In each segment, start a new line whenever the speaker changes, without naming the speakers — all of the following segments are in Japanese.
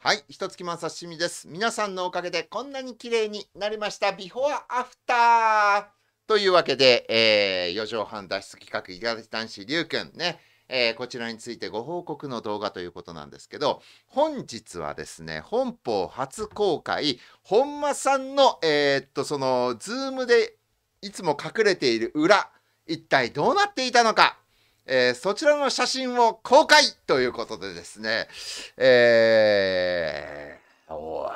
はい、一月満刺身です。皆さんのおかげでこんなに綺麗になりました。ビフォーアフターというわけで、えー、4畳半脱出企画、いがだ男子りゅうくんね、えー、こちらについてご報告の動画ということなんですけど、本日はですね、本邦初公開、本間さんの、えー、っと、その、ズームでいつも隠れている裏、一体どうなっていたのかえー、そちらの写真を公開ということでですね、えー、お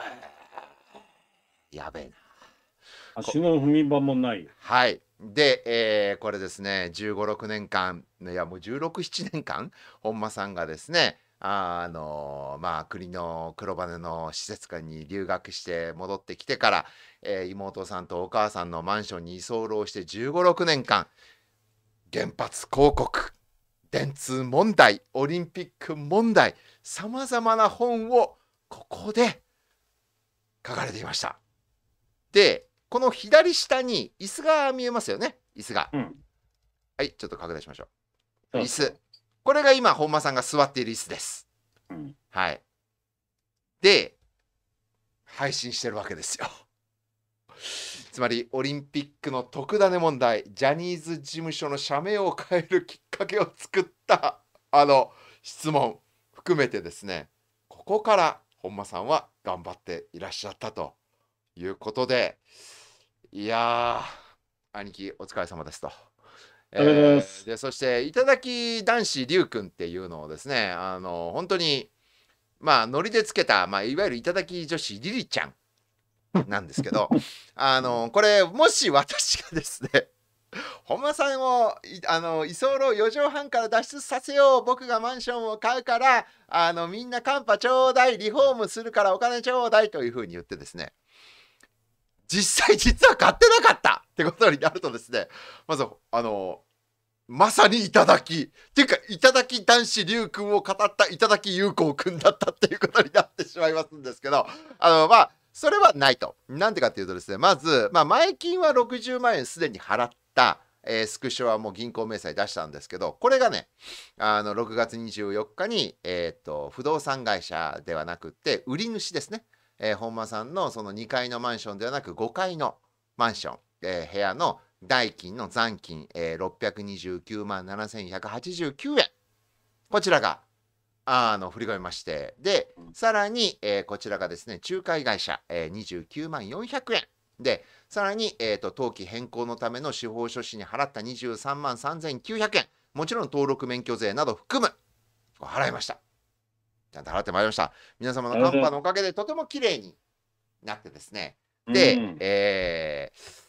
い、やべえな。足の踏み場もない。はい。で、えー、これですね、15、6年間、いやもう16、7年間、本間さんがですね、あのまあ国の黒羽の施設館に留学して戻ってきてから、えー、妹さんとお母さんのマンションに居候して1516年間原発広告電通問題オリンピック問題さまざまな本をここで書かれていました。でこの左下に椅子が見えますよね椅子が、うん、はいちょっと拡大しましょう椅子これが今本間さんが座っている椅子です、うん、はいで配信してるわけですよつまりオリンピックの特ダネ問題ジャニーズ事務所の社名を変えるきっかけを作ったあの質問含めてですねここから本間さんは頑張っていらっしゃったということでいや兄貴お疲れ様ですと。えー、でそして頂き男子龍君っていうのをですねあの本当にまあノリでつけた、まあ、いわゆる頂き女子リリちゃんなんですけど、あの、これ、もし私がですね、本間さんをあの居候4畳半から脱出させよう僕がマンションを買うからあのみんなカンパちょうだいリフォームするからお金ちょうだいというふうに言ってですね実際実は買ってなかったってことになるとですねまずあのまさにいただきていうかいただき男子龍君を語ったいただき優子君だったっていうことになってしまいますんですけどあのまあそれはないと。なんでかっていうとですね、まず、まあ、前金は60万円すでに払った、えー、スクショはもう銀行明細出したんですけど、これがね、あの6月24日に、えーと不動産会社ではなくて、売り主ですね、えー、本間さんのその2階のマンションではなく、5階のマンション、えー、部屋の代金の残金、えー、629万7189円。こちらがあの振り込みましてでさらに、えー、こちらがですね仲介会社、えー、29万400円でさらに、えーと、登記変更のための司法書士に払った23万3900円もちろん登録免許税など含む払いましたちゃんと払ってまいりました皆様のカンパのおかげでとても綺麗になってですねで、うん、えー、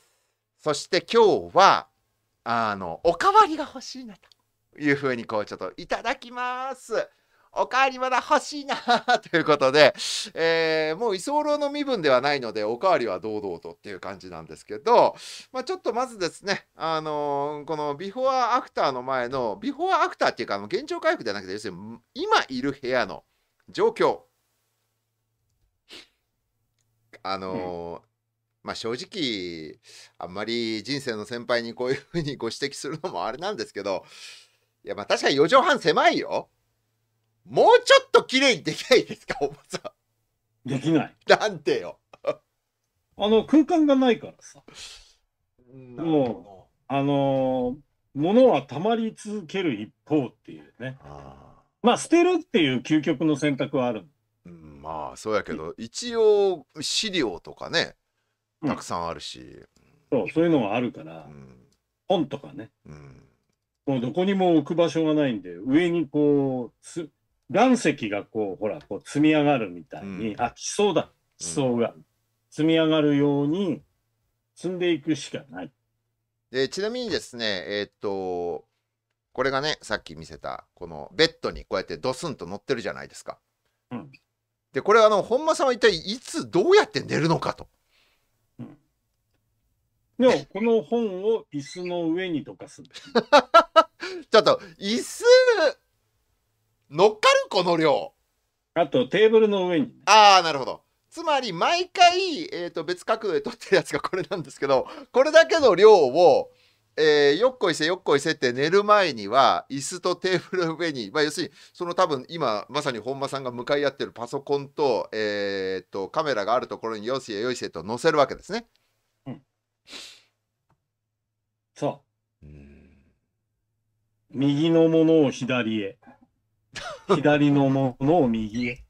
そして今日はあのおかわりが欲しいなというふうにこうちょっといただきます。おかわりまだ欲しいな ということで、えー、もう居候の身分ではないので、おかわりは堂々とっていう感じなんですけど、まあ、ちょっとまずですね、あのー、このビフォーアフターの前の、ビフォーアフターっていうか、現状回復ではなくて、要するに今いる部屋の状況。あのーうんまあ、正直あんまり人生の先輩にこういうふうにご指摘するのもあれなんですけどいやまあ確かに4畳半狭いよもうちょっと綺麗にできないですか、おばさん。できない。なんてよ。あの、空間がないから
さ。もう、あのー、物は溜まり続ける一方っていうね。あまあ、捨てるっていう究極の選択はある。
まあ、そうやけど、一応、資料とかね、たくさんあるし。うん、そう、そういうのはあるから、うん、本とかね。うんもうどこにも
置く場所がないんで、上にこう、す、岩石がこうほらこう積み上がるみたいに、うん、あ地層だ地層が、うん、積み上がるように
積んでいくしかない。でちなみにですねえー、っとこれがねさっき見せたこのベッドにこうやってドスンと乗ってるじゃないですか。うん、でこれあの本間さんは一体いつどうやって寝るのかと。うん、でもこの本を椅子の上にどかすんです。ちょっと椅子乗っかるこの量あとテーブルの上にああなるほどつまり毎回、えーと、別角度で撮ってるやつがこれなんですけどこれだけの量を、えー、よっこいせよっこいせって寝る前には椅子とテーブルの上に、まあ、要するにその多分今まさに本間さんが向かい合ってるパソコンと,、えーと、カメラがあるところによしえよいせと載せるわけですね。うん、
そう。うん右のものを左へ。左のものを右へ。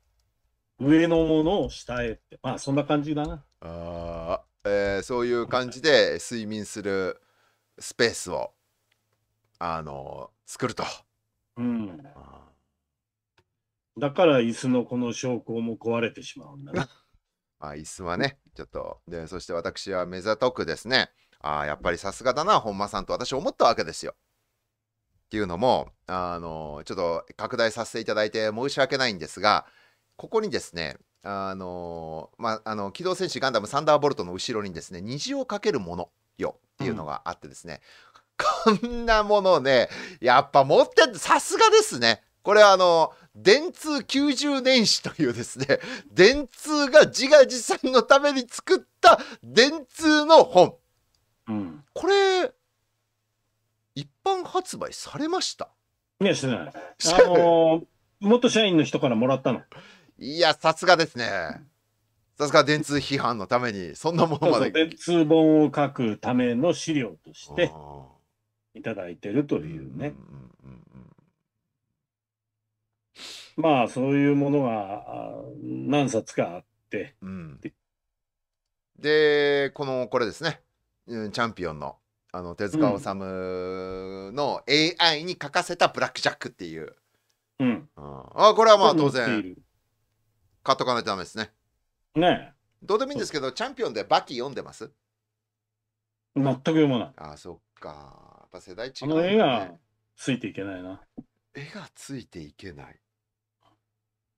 上のものを下へって。まあ、そんな感じだな。
あえー、そういう感じで睡眠するスペースを、あのー、作ると。うん。だから椅子のこの証拠も壊れてしまうんだな。あ椅子はね、ちょっと。で、そして私は目ざとくですね。ああ、やっぱりさすがだな、本間さんと私思ったわけですよ。っていうのもあのちょっと拡大させていただいて申し訳ないんですがここにですねあのまあ、あの機動戦士ガンダムサンダーボルトの後ろにですね虹をかけるものよっていうのがあってですね、うん、こんなものねやっぱ持ってさすがですねこれはあの電通90年史というですね電通が自画自賛のために作った電通の本、うん、これ一般発売されまし
たいや、してない。あのー元社員の人からもらったの。
いや、さすがですね。さすが電通批判のために、そんなものまで。電
通本を書くための資料として、いただいてるというね。まあ、そういうものが何冊かあって。うん、
で、この、これですね。チャンピオンのあの手塚治虫の AI に書かせた「ブラック・ジャック」っていう、うん、あこれはまあ当然買っとかないとダメですねねどうでもいいんですけどチャンピオンで「バキ」読んでます
全く読まない
あそっかやっぱ世代違う、ね、あの絵がついていけないな絵がついていけない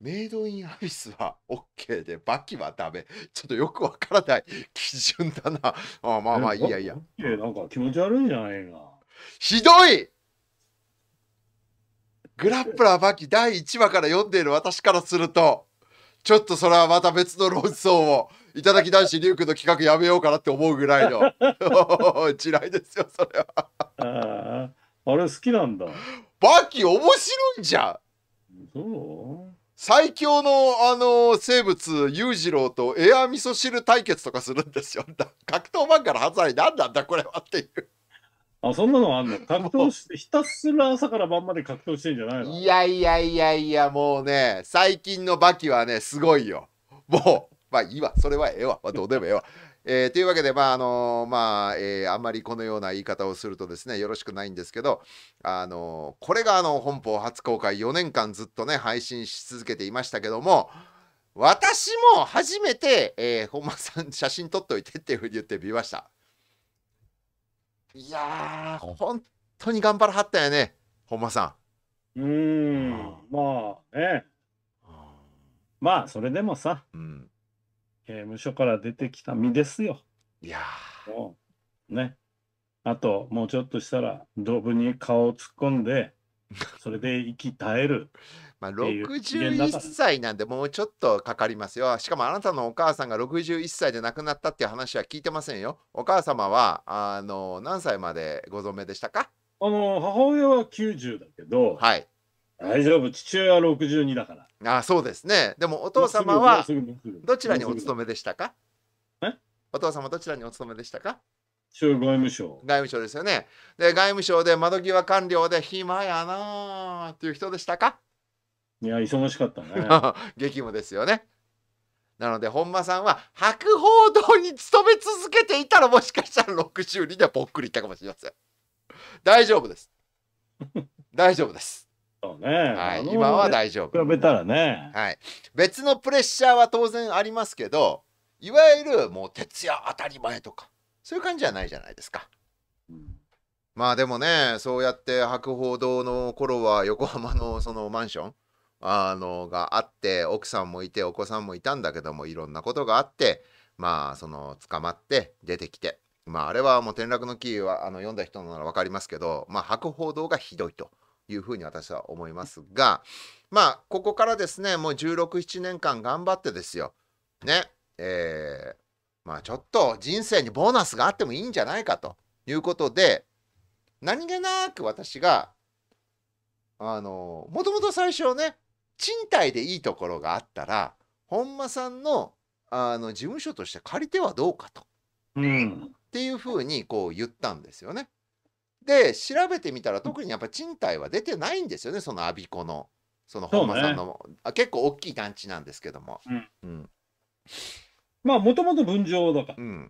メイドインアビスは OK で、バキはダメ。ちょっとよくわからない基準だな。ああまあまあ、いやいや。え、なんか気持ち悪いんじゃないか。ひどいグラップラーバキ第1話から読んでいる私からすると、ちょっとそれはまた別の論争を、いただき男子リュウクの企画やめようかなって思うぐらいの 地雷ですよ、それはあ。あれ好きなんだ。バキ面白いじゃん。そう最強の、あのー、生物、裕次郎とエア味噌汁対決とかするんですよ。格闘漫画の発売、何なんだ、これはっていう。あ、そんなのあんの 格闘して、ひたすら朝か
ら晩まで格闘してんじゃないの
いやいやいやいや、もうね、最近のバキはね、すごいよ。もう、まあいいわ、それはええわ、まあ、どうでもええわ。えー、というわけで、まああのまあえー、あんまりこのような言い方をするとですねよろしくないんですけど、あのこれがあの本邦初公開4年間ずっとね配信し続けていましたけども私も初めて、えー、本間さん写真撮っといてっていうふうに言ってみましたいやー本当に頑張らはったよね本間さ
んうんまあねまあそれでもさ、うん刑務所から出てきた身ですよ。いやもうね。あと、もうちょっとしたら、ドブに顔を突っ込んで、それで息絶える。まあ、61歳
なんで、もうちょっとかかりますよ。しかも、あなたのお母さんが61歳で亡くなったっていう話は聞いてませんよ。お母様は、あの、何歳までご存命でしたかあ
の、母親は90
だけど、はい。大丈夫父親は62だからああそうですねでもお父様はどちらにお勤めでしたかお父様どちらにお勤めでしたか
中外務省
外務省ですよねで外務省で窓際官僚で暇やなーっていう人でしたか
いや忙しかったね
激務ですよねなので本間さんは博報堂に勤め続けていたらもしかしたら62でぽっくりいったかもしれません大丈夫です 大丈夫ですそうね。はい、今は大丈夫。比べたらね。はい。別のプレッシャーは当然ありますけど、いわゆるもう徹夜当たり前とか、そういう感じじゃないじゃないですか。うんまあでもね、そうやって博報堂の頃は横浜のそのマンションあのがあって、奥さんもいてお子さんもいたんだけども、いろんなことがあって、まあその捕まって出てきて、まああれはもう転落のキーはあの読んだ人なら分かりますけど、まあ博報堂がひどいと。いうふうに私は思いますがまあここからですねもう1617年間頑張ってですよねえー、まあちょっと人生にボーナスがあってもいいんじゃないかということで何気なく私があのもともと最初ね賃貸でいいところがあったら本間さんのあの事務所として借りてはどうかと、うん、っていうふうにこう言ったんですよね。で調べてみたら特にやっぱ賃貸は出てないんですよねその我孫子のその本間さんの、ね、あ結構大きい団地なんですけども、う
んうん、まあもともと分譲だからも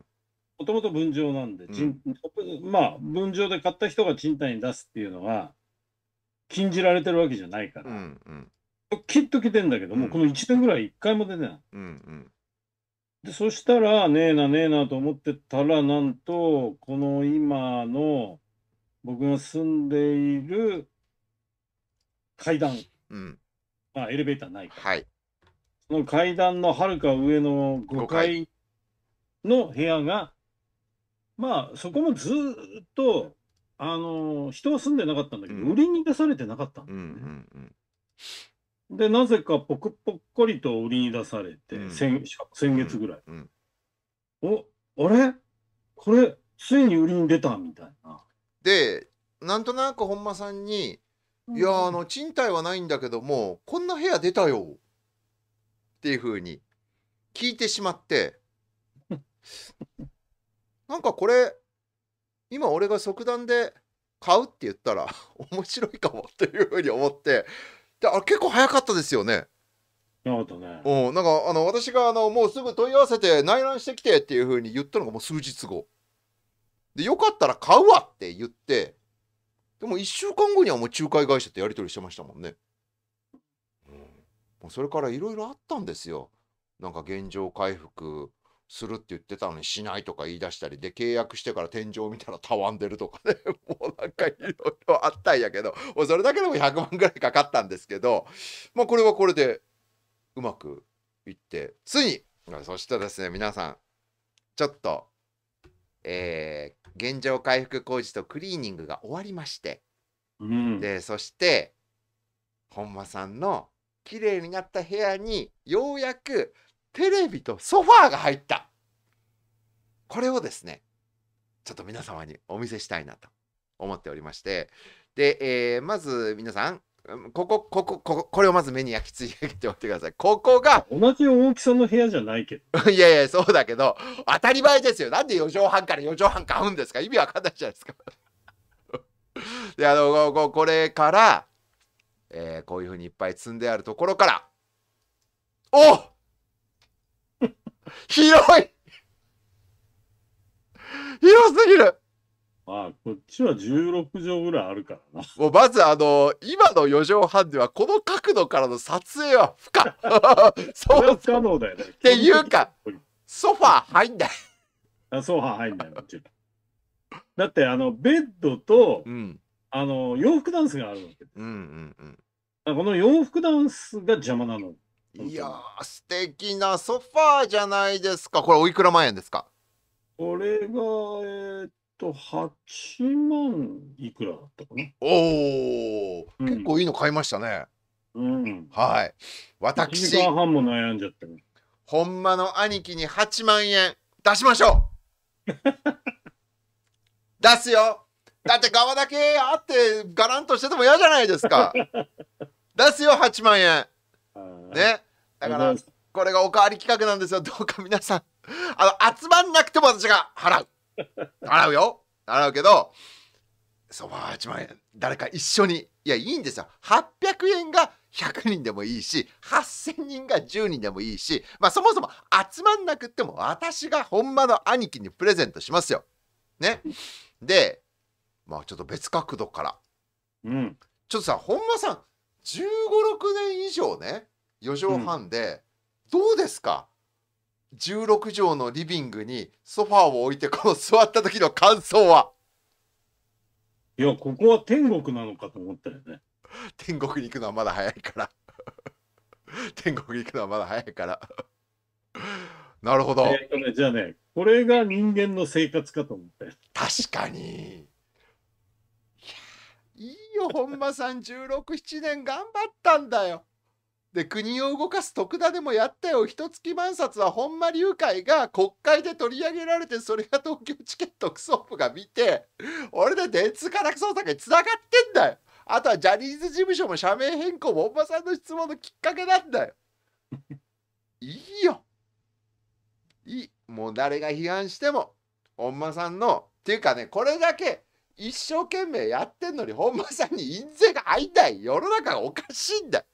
ともと分譲なんで、うん、まあ分譲で買った人が賃貸に出すっていうのは禁じられてるわけじゃないから、うんうん、きっと来てんだけども、うん、この1年ぐらい1回も出てない、うんうんでそしたらねえなねえなと思ってたらなんとこの今の僕が住んでいる階段、うん、まあエレベーターないからはい。その階段のはるか上の5階の部屋が、まあそこもずっと、あのー人は住んでなかったんだけど、うん売りに出されてなかったんだうんうんうん。で、なぜかぽくぽっこりと売りに出されて、うん先先月ぐらい。うん。お、あれこれ、
ついに売りに出たみたいな。でなんとなく本間さんに「いやあの賃貸はないんだけどもこんな部屋出たよ」っていうふうに聞いてしまって なんかこれ今俺が即断で買うって言ったら面白いかもというふうに思ってであ結構早かったですよね。なうん、なんかあの私があのもうすぐ問い合わせて内覧してきてっていうふうに言ったのがもう数日後。で、よかったら買うわって言って、でも1週間後にはもう仲介会社とやり取りしてましたもんね。うん、もうそれからいろいろあったんですよ。なんか現状回復するって言ってたのにしないとか言い出したりで契約してから天井見たらたわんでるとかね もうなんかいろいろあったんやけどもうそれだけでも100万ぐらいかかったんですけどまあこれはこれでうまくいってついにそしてですね皆さんちょっとえー、現状回復工事とクリーニングが終わりまして、うん、でそして本間さんの綺麗になった部屋にようやくテレビとソファーが入ったこれをですねちょっと皆様にお見せしたいなと思っておりましてで、えー、まず皆さんここ、ここ、ここ、これをまず目に焼き付けておいてください。ここが。同じ大きさの部屋じゃないけど。いやいや、そうだけど、当たり前ですよ。なんで4畳半から4畳半買うんですか意味わかんないじゃないですか。い や、あの、これから、えー、こういうふうにいっぱい積んであるところから、お 広い
広すぎるまあ、こっちは16畳ぐらいあるからな。もうまずあの、
今の4畳半では、この角度からの撮影は不可。そう不可能だよね。っていうか、ソファー入んない。あソファー入んない、もちろん。
だって、あの、ベッドと、うん、あの、洋服ダンスがあるわけ。う
んうんうん。この洋服ダンスが邪魔なの。いやー、素敵なソファーじゃないですか。これ、おいくら万円ですかこれが、えー、っと、八万いくらだったかな。おお、結構いいの買いましたね。うん。はい。私。時間半も悩んじゃったほんまの兄貴に八万円出しましょう 出すよだって側だけあってガランとしてても嫌じゃないですか出すよ八万円ねだからこれがおかわり企画なんですよどうか皆さんあの集まんなくても私が払う払うよ払うけどそば8万円誰か一緒にいやいいんですよ800円が100人でもいいし8,000人が10人でもいいしまあそもそも集まんなくっても私がほんまの兄貴にプレゼントしますよ。ね。でまあちょっと別角度から。うん、ちょっとさ本間さん1 5 6年以上ね4畳半で、うん、どうですか16畳のリビングにソファーを置いてこの座った時の感想はいやここは天国なのかと思ったよね 天国に行くのはまだ早いから 天国に行くのはまだ早いから
なるほど、えーとね、じゃあねこれが人間の生活かと思っ
たよ確かにいいよ本間さん1617年頑張ったんだよで国を動かす徳田でもやったよ一月万冊は本間隆会が国会で取り上げられてそれが東京チケット特捜部が見て俺で電通家宅捜索につながってんだよあとはジャニーズ事務所も社名変更も本間さんの質問のきっかけなんだよいいよいいもう誰が批判しても本間さんのっていうかねこれだけ一生懸命やってんのに本間さんに印税が入んない世の中がおかしいんだよ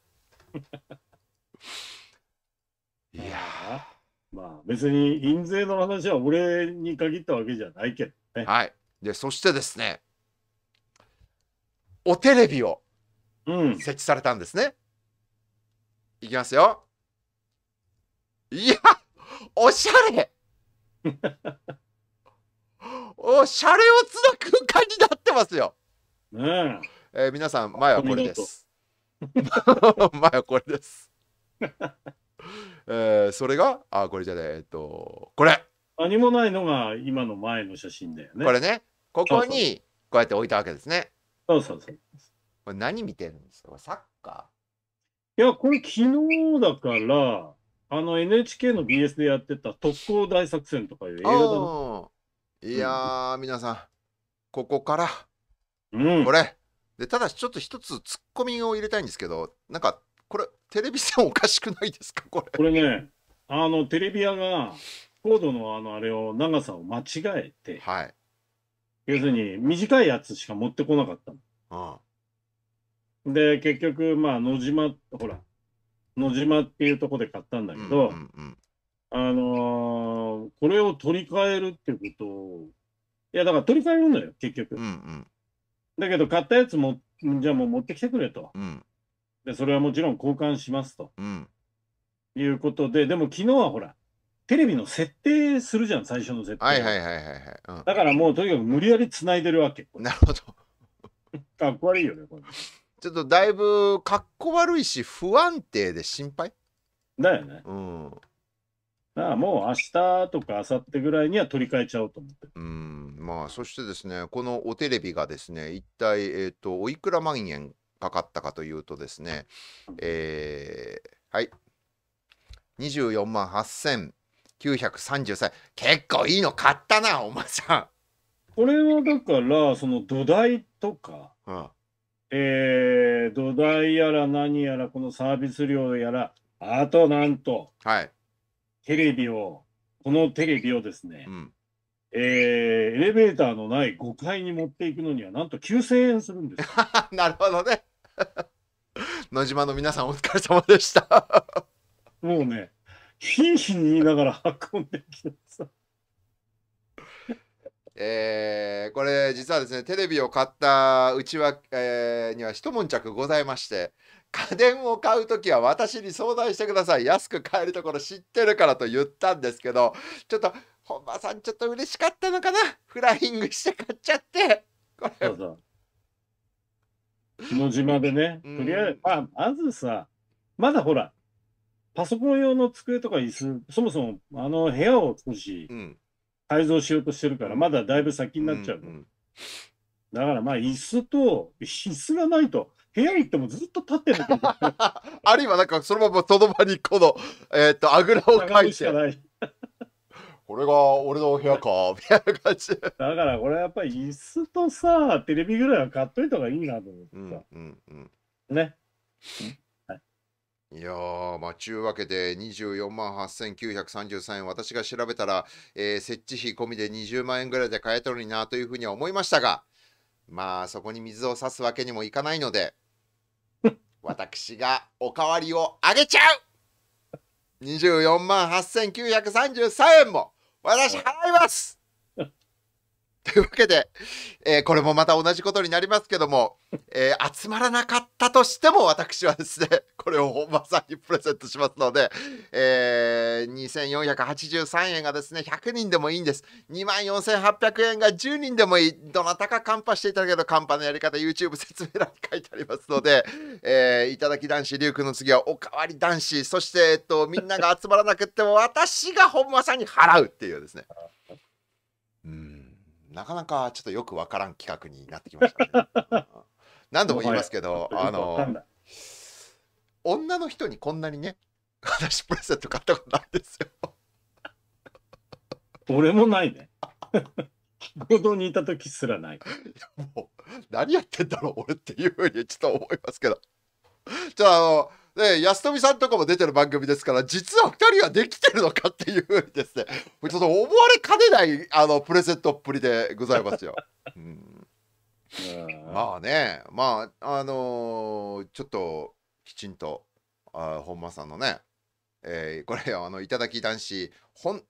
い
やまあ別に印税の話は俺に限ったわけじゃないけ
どね。はい。で、そしてですね、おテレビを設置されたんですね。うん、いきますよ。いや、おしゃれ おしゃれをつな空間になってますよ。ねええー、皆さん、前はこれです。前 はこれです。えー、それがあこれじゃねえっとこれ
何もないのが今の前の写真だ
よねこれねここにこうやって置いたわけですねそうそうそうこれ何見てるんですかサッカーいやこれ昨日だからあの NHK の BS でやってた「特攻大作戦」とかいう映画だいや、うん、皆さんここから、うん、これでただしちょっと一つツッコミを入れたいんですけどなんかこれテレビ線おかしくないですか これこれね
あのテレビ屋がコードのあのあれを長さを間違えて、はい、要するに短いやつしか持ってこなかったああで結局まあ野島ほら野島っていうとこで買ったんだけど、うんうんうん、あのー、これを取り替えるっていうことをいやだから取り替えるのよ結局、うんうん、だけど買ったやつも、じゃあもう持ってきてくれと。うんで、それはもちろん交換しますと。うんいうことで、でも昨日はほら、テレビの設定するじゃん、最初の設定。
はいはいはいはいはい。うんだからもうとにかく無理やり繋いでるわけ。なるほど。かっこ悪いよね、これ。ちょっとだいぶかっこ悪いし不安定で心配。だよね。うん。だからもう明日とか明後日ぐらいには取り替えちゃおうと思ってる。うん。まあ、そしてですね、このおテレビがですね、一体、えーと、おいくら万円かかったかというとですね、えー、はい、24万8933円、結構いいの買ったな、お前さん。これはだから、その土台とか、え
ー、土台やら何やら、このサービス料やら、あとなんと、はい、テレビを、このテレビをですね、うんえー、エレベーターのない5階に持っていくのにはなんと9000円するんです なるほどね 野島の皆さんお疲れ様でした もうねひんひん言いながら運んできてさ
えー、これ実はですねテレビを買ったうちは、えー、には一悶着ございまして家電を買う時は私に相談してください安く買えるところ知ってるからと言ったんですけどちょっと本間さん、ちょっと嬉しかったのかなフライングして買っちゃって。これそうそう日の島で
ね、とりあえず、まあ、まずさ、まだほら、パソコン用の机とか椅子、そもそもあの部屋を少し改造しようとしてるから、まだだいぶ先になっちゃう。うんうん、だからまあ、椅子と、椅子がないと、部屋行ってもずっと立ってる
あるいはなんか、そのままその場にこの、えっ、ー、と、あぐらをかいて。これが俺の部屋か、みたいな感じだか
らこれやっぱり椅子とさ、テレビぐらいは買っといた方がいいなと思ってさ。うんうんうん、ね。
いやー、まあ、ちゅうわけで24万8933円、私が調べたら、えー、設置費込みで20万円ぐらいで買えたのになというふうには思いましたが、まあ、そこに水を差すわけにもいかないので、私がおかわりをあげちゃう !24 万8933円も私払います というわけで、えー、これもまた同じことになりますけども、えー、集まらなかったとしても私はですね、これを本間さんにプレゼントしますので、えー、2483円がですね、100人でもいいんです。24,800円が10人でもいい。どなたかカンパしていただけるカンパのやり方、YouTube 説明欄に書いてありますので、えー、いただき男子、リュウ君の次はおかわり男子、そして、えっと、みんなが集まらなくても、私が本間さんに払うっていうですね。う んなかなかちょっとよくわからん企画になってきましたね。何度も言いますけど、あの、女の人にこんなにね、私プレゼント買ったこと
ないですよ。俺もないね。合
同にいた時すらない。いもう、何やってんだろう、俺っていうふうにちょっと思いますけど。じゃっあの、で、安富さんとかも出てる番組ですから、実は2人はできてるのかっていうふうにですね、ちょっと思われかねない、あの、プレゼントっぷりでございますよ。うん、まあね、まあ、あのー、ちょっと、きちんと、あ本間さんのね、えー、これあの頂き男子ほん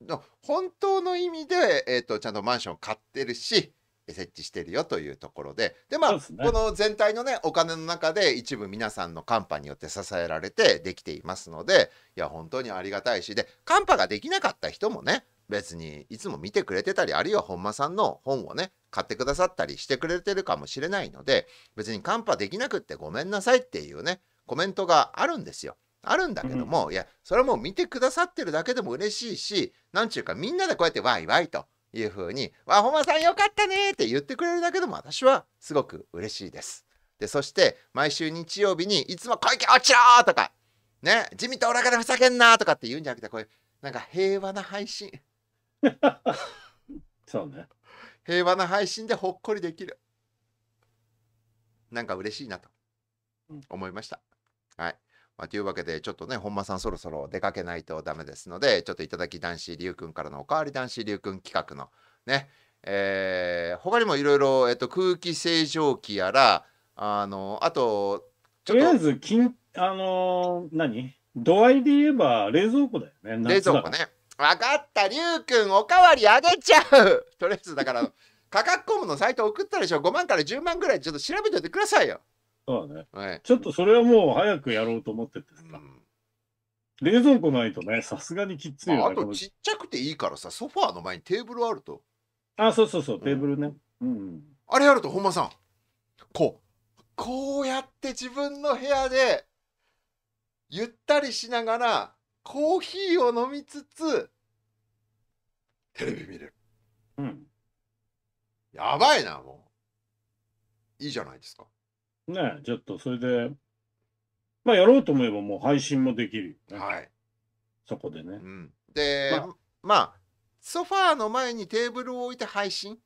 本当の意味で、えーと、とちゃんとマンション買ってるし設置してるよというところででまあ、ね、この全体のねお金の中で一部皆さんのカンパによって支えられてできていますのでいや本当にありがたいしでカンパができなかった人もね別にいつも見てくれてたりあるいは本間さんの本をね買ってくださったりしてくれてるかもしれないので別にカンパできなくってごめんなさいっていうねコメントがあるんですよ。あるんだけども、うん、いやそれはもう見てくださってるだけでも嬉しいし何ちゅうかみんなでこうやってワイワイというふうに「わほまさんよかったね」って言ってくれるだけでも私はすごく嬉しいです。でそして毎週日曜日にいつも「小池落ちろ!」とか「ね自民党裏からふざけんな!」とかって言うんじゃなくてこういうなんか平和な配信 そうね平和な配信でほっこりできるなんか嬉しいなと思いました。はいまあ、というわけで、ちょっとね、本間さんそろそろ出かけないとダメですので、ちょっといただき男子龍くんからのおかわり男子龍くん企画のね、えー、他にもいろいろ、えっと、空気清浄機やら、あの、あと、とりあえず、金、あのー、何度合いで言えば冷蔵庫だよね。冷蔵庫ね。分かった、りゅうくん、おかわりあげちゃう とりあえず、だから、価格コムのサイト送ったでしょ ?5 万から10万ぐらいちょっと調べておいてくださいよ。そうだね。はい。
ちょっとそれはもう早くやろうと思っててさ、うん、冷蔵庫ないとね、さすがに
きついよね、まあ、あとちっちゃくていいからさ、ソファーの前にテーブルあると。あ、そうそうそう、テーブルね。うん。うん、あれあると、本間さん、こう、こうやって自分の部屋で、ゆったりしながら、コーヒーを飲みつつ、テレビ見れる。うん。やばいな、もう。いいじゃないですか。
ねちょっとそれで、まあやろうと思えばもう配信もできる、はい。そこでね。う
ん、で、まあ、まあ、ソファーの前にテーブルを置いて配信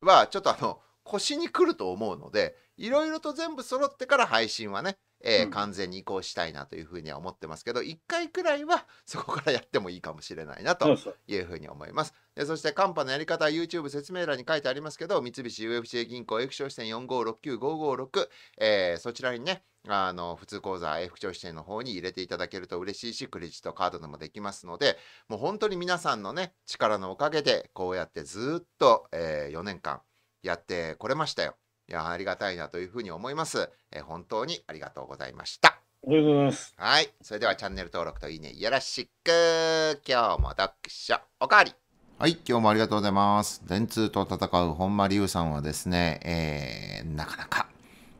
は、ちょっとあの、腰にくると思うので、いろいろと全部揃ってから配信はね、えー、完全に移行したいなというふうには思ってますけど、うん、1回くらいは そこからやってもいいかもしれないなというふうに思います。でそしてカンパのやり方は YouTube 説明欄に書いてありますけど三菱 u f j 銀行 F 商支店4569556、えー、そちらにねあの普通口座 F 商支店の方に入れていただけると嬉しいしクレジットカードでもできますのでもう本当に皆さんのね力のおかげでこうやってずっと、えー、4年間やってこれましたよ。いや、ありがたいなというふうに思います。え本当にありがとうございました。ありがとうございます。はい。それではチャンネル登録といいねよろしく。今日も読書おかわり。はい、今日もありがとうございます。電通と戦う本間龍さんはですね、えー、なかなか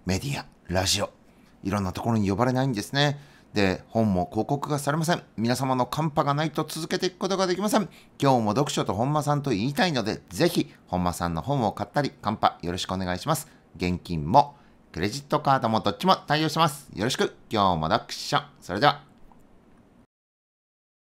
メディア、ラジオ、いろんなところに呼ばれないんですね。で、本も広告がされません。皆様のカンパがないと続けていくことができません。今日も読書と本間さんと言いたいので、ぜひ本間さんの本を買ったり、カンパよろしくお願いします。現金もクレジットカードもどっちも対応します。よろしく。今日もダックション。それでは。